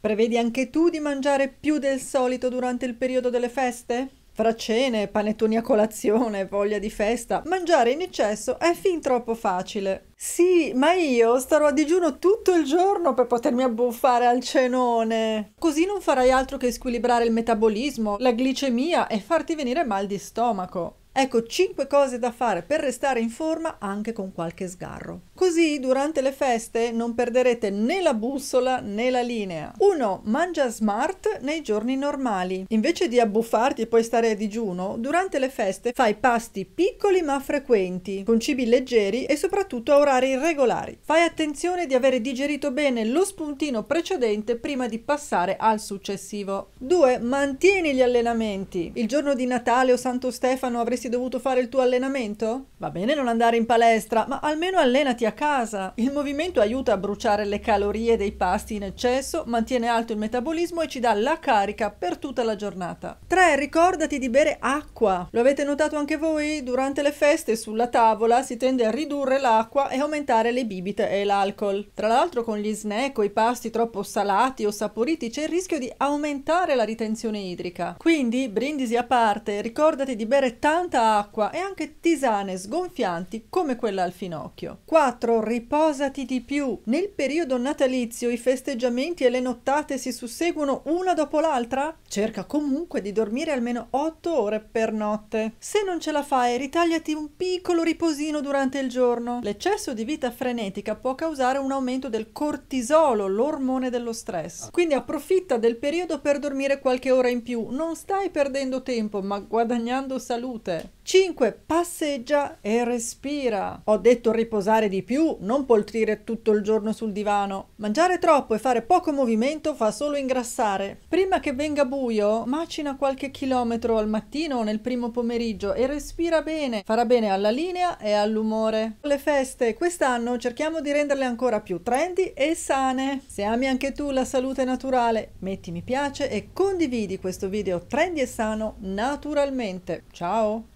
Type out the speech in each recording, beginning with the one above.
Prevedi anche tu di mangiare più del solito durante il periodo delle feste? Fra cene, panettoni a colazione, voglia di festa, mangiare in eccesso è fin troppo facile. Sì, ma io starò a digiuno tutto il giorno per potermi abbuffare al cenone. Così non farai altro che squilibrare il metabolismo, la glicemia e farti venire mal di stomaco. Ecco 5 cose da fare per restare in forma anche con qualche sgarro. Così durante le feste non perderete né la bussola né la linea. 1. Mangia smart nei giorni normali. Invece di abbuffarti e poi stare a digiuno, durante le feste fai pasti piccoli ma frequenti, con cibi leggeri e soprattutto a orari regolari. Fai attenzione di avere digerito bene lo spuntino precedente prima di passare al successivo. 2. Mantieni gli allenamenti. Il giorno di Natale o Santo Stefano avresti dovuto fare il tuo allenamento? Va bene non andare in palestra, ma almeno allenati a casa. Il movimento aiuta a bruciare le calorie dei pasti in eccesso, mantiene alto il metabolismo e ci dà la carica per tutta la giornata. 3. Ricordati di bere acqua. Lo avete notato anche voi? Durante le feste sulla tavola si tende a ridurre l'acqua e aumentare le bibite e l'alcol. Tra l'altro con gli snack o i pasti troppo salati o saporiti c'è il rischio di aumentare la ritenzione idrica. Quindi, brindisi a parte, ricordati di bere tanto tanta acqua e anche tisane sgonfianti come quella al finocchio. 4. Riposati di più. Nel periodo natalizio i festeggiamenti e le nottate si susseguono una dopo l'altra? Cerca comunque di dormire almeno 8 ore per notte. Se non ce la fai, ritagliati un piccolo riposino durante il giorno. L'eccesso di vita frenetica può causare un aumento del cortisolo, l'ormone dello stress. Quindi approfitta del periodo per dormire qualche ora in più. Non stai perdendo tempo, ma guadagnando salute. 5. Passeggia e respira. Ho detto riposare di più, non poltrire tutto il giorno sul divano. Mangiare troppo e fare poco movimento fa solo ingrassare. Prima che venga buio, macina qualche chilometro al mattino o nel primo pomeriggio e respira bene. Farà bene alla linea e all'umore. Le feste quest'anno cerchiamo di renderle ancora più trendy e sane. Se ami anche tu la salute naturale, metti mi piace e condividi questo video trendy e sano naturalmente. Ciao!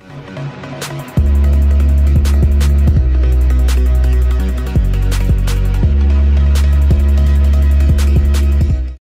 Thank you.